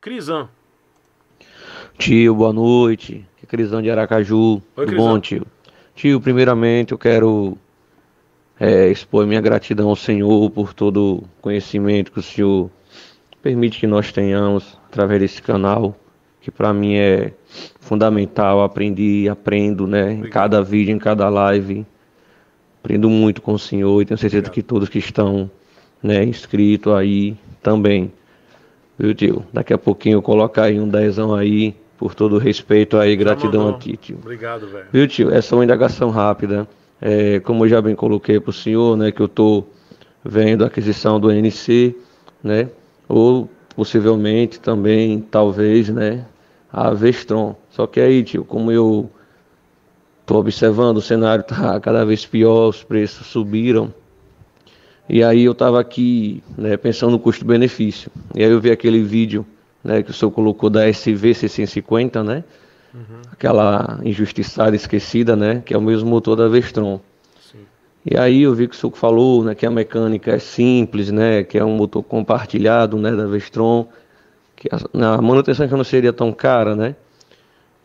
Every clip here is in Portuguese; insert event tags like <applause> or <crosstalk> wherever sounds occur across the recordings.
Crisan. Tio, boa noite. Aqui Crisan de Aracaju. Oi, Crisan. Bom, tio. Tio, primeiramente eu quero é, expor minha gratidão ao Senhor por todo o conhecimento que o Senhor permite que nós tenhamos através desse canal, que para mim é fundamental. Aprendi e aprendo, né? Obrigado. Em cada vídeo, em cada live. Aprendo muito com o Senhor e tenho certeza Obrigado. que todos que estão né, inscritos aí também. Viu, tio? Daqui a pouquinho eu colocar aí um dezão aí, por todo respeito aí, tá gratidão tá a ti, tio. Obrigado, velho. Viu, tio? Essa é uma indagação rápida. É, como eu já bem coloquei para o senhor, né, que eu estou vendo a aquisição do NC, né, ou possivelmente também, talvez, né, a Vestron. Só que aí, tio, como eu estou observando, o cenário está <laughs> cada vez pior, os preços subiram, e aí eu estava aqui né, pensando no custo-benefício. E aí eu vi aquele vídeo né, que o senhor colocou da SV 650, né? Uhum. Aquela injustiçada, esquecida, né? Que é o mesmo motor da Vestron. E aí eu vi que o senhor falou né, que a mecânica é simples, né? Que é um motor compartilhado né, da Vestron. Que a, né, a manutenção já não seria tão cara, né?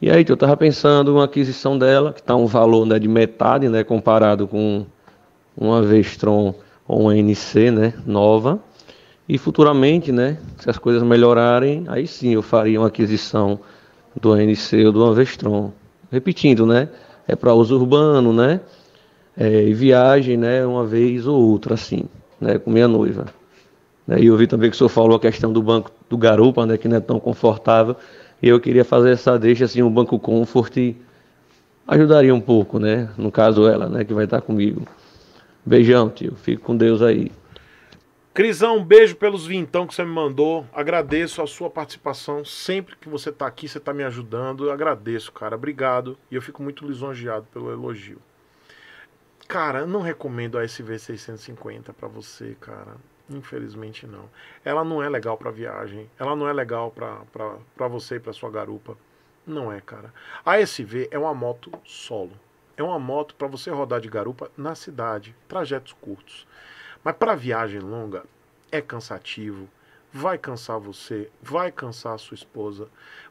E aí eu estava pensando uma aquisição dela, que está um valor né, de metade, né? Comparado com uma Vestron uma NC né, nova. E futuramente, né, se as coisas melhorarem, aí sim eu faria uma aquisição do ANC ou do Anvestron. Repetindo, né, é para uso urbano, né, é, e viagem, né, uma vez ou outra, assim, né, com minha noiva. Né, e eu vi também que o senhor falou a questão do banco do garupa, né, que não é tão confortável. E eu queria fazer essa deixa, assim, um banco comfort ajudaria um pouco, né, no caso ela, né, que vai estar comigo. Beijão, tio. Fique com Deus aí. Crisão, um beijo pelos vintão que você me mandou. Agradeço a sua participação. Sempre que você está aqui, você está me ajudando. Eu agradeço, cara. Obrigado. E eu fico muito lisonjeado pelo elogio. Cara, não recomendo a SV650 para você, cara. Infelizmente não. Ela não é legal para viagem. Ela não é legal para você e para sua garupa. Não é, cara. A SV é uma moto solo é uma moto para você rodar de garupa na cidade, trajetos curtos. Mas para viagem longa é cansativo, vai cansar você, vai cansar a sua esposa.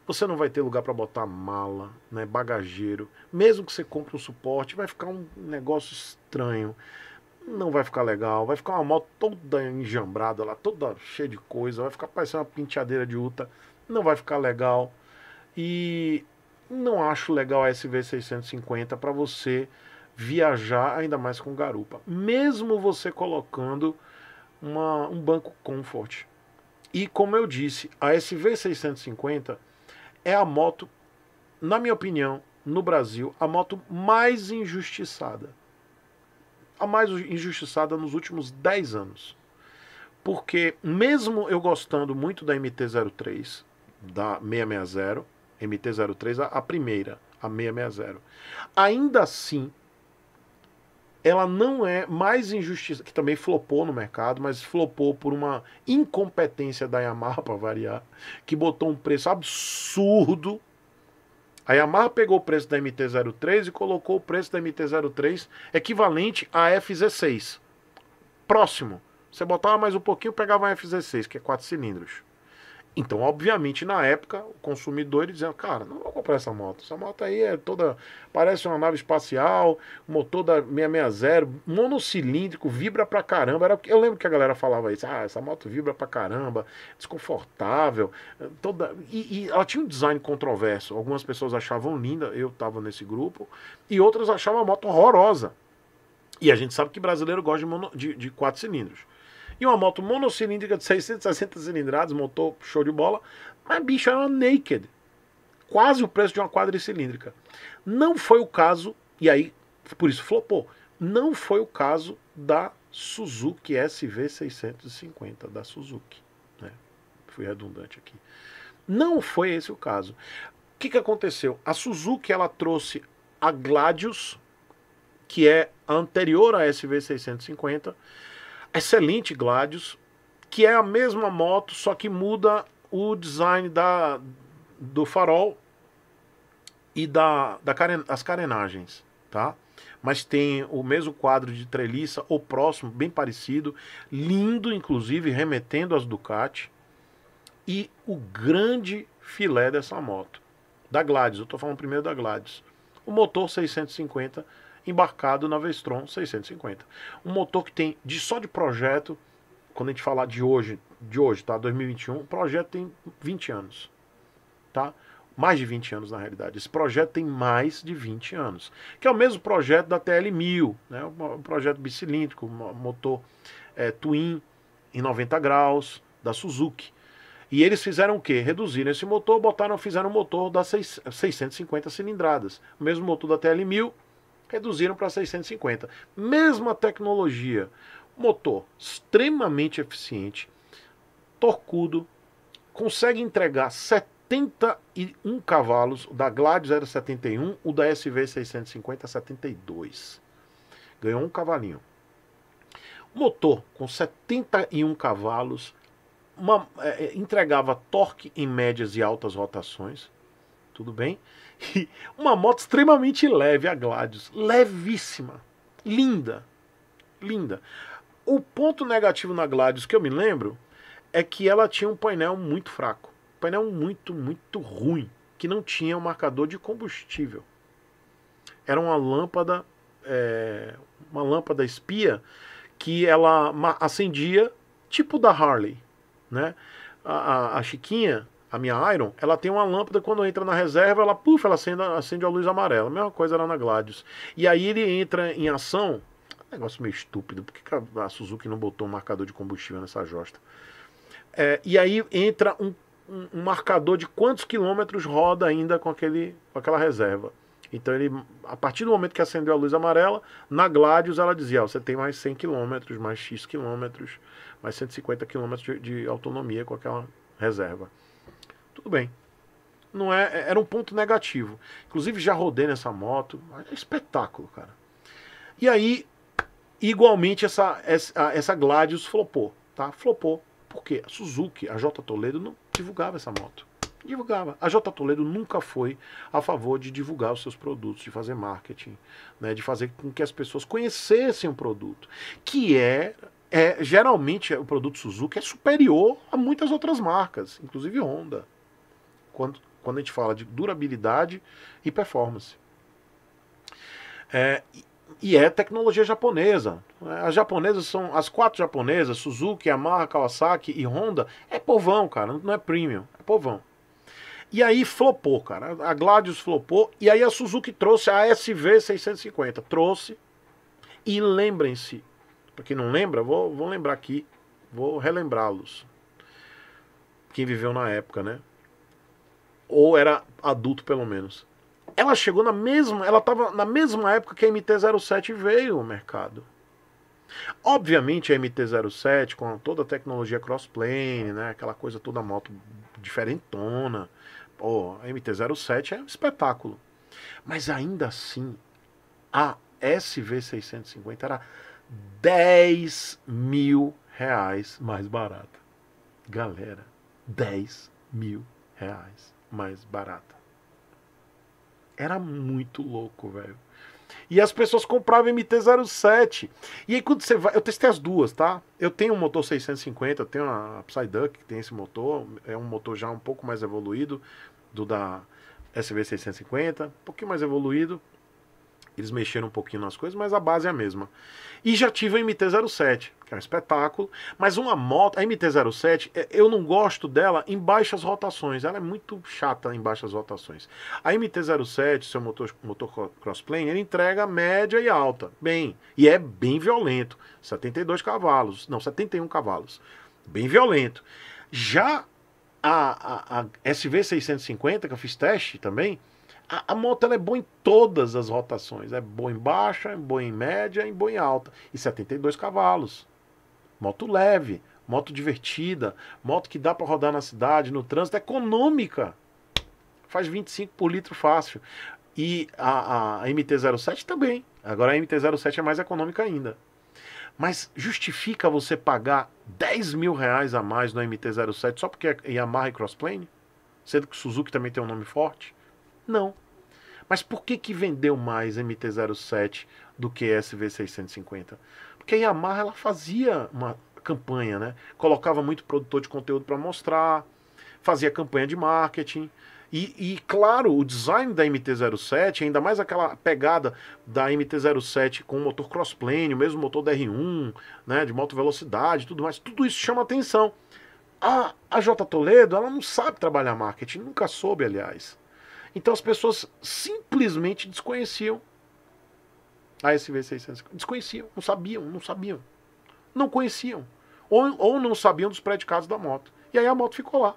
Você não vai ter lugar para botar mala, né, bagageiro. Mesmo que você compre um suporte, vai ficar um negócio estranho. Não vai ficar legal, vai ficar uma moto toda enjambrada lá, toda cheia de coisa, vai ficar parecendo uma penteadeira de Uta, não vai ficar legal. E não acho legal a SV650 para você viajar, ainda mais com garupa. Mesmo você colocando uma, um banco Comfort. E como eu disse, a SV650 é a moto, na minha opinião, no Brasil, a moto mais injustiçada. A mais injustiçada nos últimos 10 anos. Porque, mesmo eu gostando muito da MT-03, da 660, MT-03, a, a primeira, a 660. Ainda assim, ela não é mais injustiça, que também flopou no mercado, mas flopou por uma incompetência da Yamaha, para variar, que botou um preço absurdo. A Yamaha pegou o preço da MT-03 e colocou o preço da MT-03 equivalente à F-16. Próximo. Você botava mais um pouquinho, pegava uma F-16, que é quatro cilindros. Então, obviamente, na época, o consumidor ele dizia, cara, não vou comprar essa moto. Essa moto aí é toda. Parece uma nave espacial, motor da 660, monocilíndrico, vibra pra caramba. Era, eu lembro que a galera falava isso, ah, essa moto vibra pra caramba, desconfortável. Toda, e, e ela tinha um design controverso. Algumas pessoas achavam linda, eu estava nesse grupo, e outras achavam a moto horrorosa. E a gente sabe que brasileiro gosta de, mono, de, de quatro cilindros uma moto monocilíndrica de 660 cilindradas, motor show de bola. Mas, bicho, era uma naked. Quase o preço de uma quadricilíndrica. Não foi o caso, e aí, por isso flopou. Não foi o caso da Suzuki SV650, da Suzuki. Né? Fui redundante aqui. Não foi esse o caso. O que, que aconteceu? A Suzuki ela trouxe a Gladius, que é anterior à SV650, excelente Gladius, que é a mesma moto, só que muda o design da, do farol e da, da caren, as carenagens, tá? Mas tem o mesmo quadro de treliça, ou próximo, bem parecido, lindo, inclusive, remetendo às Ducati. E o grande filé dessa moto, da Gladius, eu estou falando primeiro da Gladius. O motor 650 embarcado na Vestron 650. Um motor que tem, de só de projeto, quando a gente falar de hoje, de hoje, tá? 2021, o projeto tem 20 anos, tá? Mais de 20 anos, na realidade. Esse projeto tem mais de 20 anos. Que é o mesmo projeto da TL1000, né? Um projeto bicilíndrico, motor é, twin em 90 graus, da Suzuki. E eles fizeram o quê? Reduziram esse motor, botaram, fizeram um motor das 6, 650 cilindradas. O mesmo motor da TL1000, reduziram para 650. Mesma tecnologia, motor extremamente eficiente, torcudo, consegue entregar 71 cavalos, o da Gladius era 71, o da SV 650 72. Ganhou um cavalinho. Motor com 71 cavalos, uma, é, é, entregava torque em médias e altas rotações, tudo bem? uma moto extremamente leve, a Gladius. Levíssima. Linda. Linda. O ponto negativo na Gladius que eu me lembro é que ela tinha um painel muito fraco. Um painel muito, muito ruim. Que não tinha um marcador de combustível. Era uma lâmpada. É, uma lâmpada espia que ela acendia tipo da Harley, né? A, a, a Chiquinha a minha Iron, ela tem uma lâmpada quando entra na reserva, ela puff, ela acende, acende a luz amarela. A mesma coisa era na Gladius. E aí ele entra em ação. É negócio meio estúpido. Por que a Suzuki não botou um marcador de combustível nessa josta? É, e aí entra um, um, um, marcador de quantos quilômetros roda ainda com, aquele, com aquela reserva. Então ele, a partir do momento que acendeu a luz amarela, na Gladius ela dizia, você tem mais 100 quilômetros, mais X quilômetros, mais 150 quilômetros de, de autonomia com aquela reserva tudo bem. Não é, é, era um ponto negativo. Inclusive já rodei nessa moto, é espetáculo, cara. E aí, igualmente essa essa, essa Gladius flopou, tá? Flopou. Por quê? A Suzuki, a J Toledo não divulgava essa moto. Divulgava. A J Toledo nunca foi a favor de divulgar os seus produtos, de fazer marketing, né, de fazer com que as pessoas conhecessem o produto, que é é, geralmente o produto Suzuki é superior a muitas outras marcas, inclusive Honda quando, quando a gente fala de durabilidade e performance. É, e é tecnologia japonesa. É, as japonesas são as quatro japonesas, Suzuki, Yamaha, Kawasaki e Honda, é povão, cara, não é premium, é povão. E aí flopou, cara. A Gladius flopou e aí a Suzuki trouxe a SV650, trouxe. E lembrem-se, para quem não lembra, vou, vou lembrar aqui, vou relembrá-los. Quem viveu na época, né? Ou era adulto, pelo menos. Ela chegou na mesma. Ela estava na mesma época que a MT-07 veio ao mercado. Obviamente a MT-07, com toda a tecnologia crossplane, né, aquela coisa toda moto diferentona, pô, a MT-07 é um espetáculo. Mas ainda assim, a SV650 era 10 mil reais mais barata. Galera, 10 mil reais mais barata. Era muito louco, velho. E as pessoas compravam MT-07. E aí quando você vai... Eu testei as duas, tá? Eu tenho um motor 650, eu tenho a Psyduck, que tem esse motor. É um motor já um pouco mais evoluído do da SV650. Um pouquinho mais evoluído. Eles mexeram um pouquinho nas coisas, mas a base é a mesma. E já tive a MT-07 é um espetáculo. Mas uma moto, a MT-07, é, eu não gosto dela em baixas rotações. Ela é muito chata em baixas rotações. A MT-07, seu motor, motor crossplane, ele entrega média e alta, bem. E é bem violento. 72 cavalos, não, 71 cavalos. Bem violento. Já a, a, a SV650, que eu fiz teste também, a, a, moto ela é boa em todas as rotações. É boa em baixa, é boa em média, é boa em alta. E 72 cavalos moto leve, moto divertida, moto que dá para rodar na cidade, no trânsito, econômica. Faz 25 por litro fácil. E a, a MT-07 também. Agora a MT-07 é mais econômica ainda. Mas justifica você pagar 10 mil reais a mais no MT-07 só porque é Yamaha e Crossplane? Sendo que Suzuki também tem um nome forte? Não. Mas por que, que vendeu mais MT-07 do que SV-650? Porque a Yamaha ela fazia uma campanha, né? Colocava muito produtor de conteúdo para mostrar, fazia campanha de marketing. E, e, claro, o design da MT-07, ainda mais aquela pegada da MT-07 com o motor crossplane, o mesmo motor DR1, né, de moto velocidade, tudo mais, tudo isso chama atenção. A, a J Toledo, ela não sabe trabalhar marketing, nunca soube, aliás. Então as pessoas simplesmente desconheciam a SV650. Desconheciam, não sabiam, não sabiam. Não conheciam. Ou, ou não sabiam dos predicados da moto. E aí a moto ficou lá.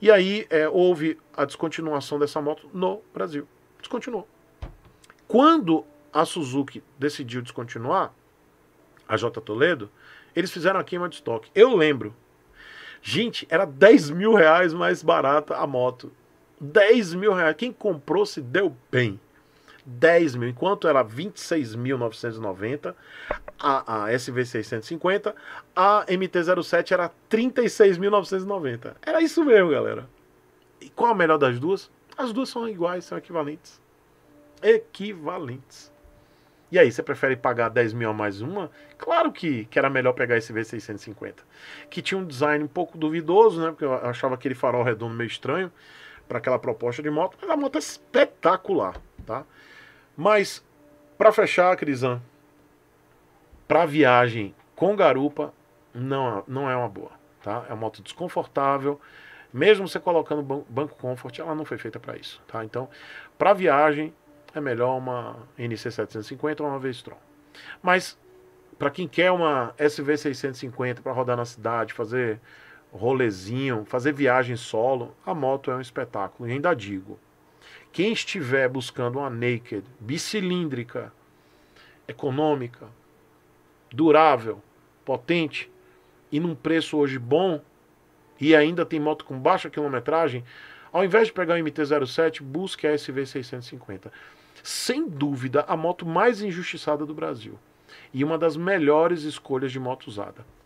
E aí é, houve a descontinuação dessa moto no Brasil. Descontinuou. Quando a Suzuki decidiu descontinuar, a J Toledo, eles fizeram a queima de estoque. Eu lembro. Gente, era 10 mil reais mais barata a moto. 10 mil reais. Quem comprou se deu bem. 10 mil, enquanto era 26.990, a, a SV650, a MT-07 era 36.990. Era isso mesmo, galera. E qual a melhor das duas? As duas são iguais, são equivalentes. Equivalentes. E aí, você prefere pagar 10 mil a mais uma? Claro que, que era melhor pegar esse V650, que tinha um design um pouco duvidoso, né? Porque eu achava aquele farol redondo meio estranho para aquela proposta de moto, mas a moto é espetacular tá? Mas para fechar, Crisan, para viagem com garupa não, é, não é uma boa, tá? É uma moto desconfortável. Mesmo você colocando banco comfort, ela não foi feita para isso, tá? Então, para viagem é melhor uma NC 750 ou uma V-Strom. Mas para quem quer uma SV 650 para rodar na cidade, fazer rolezinho, fazer viagem solo, a moto é um espetáculo. E ainda digo, quem estiver buscando uma naked bicilíndrica, econômica, durável, potente e num preço hoje bom e ainda tem moto com baixa quilometragem, ao invés de pegar o MT-07, busque a SV650. Sem dúvida, a moto mais injustiçada do Brasil e uma das melhores escolhas de moto usada.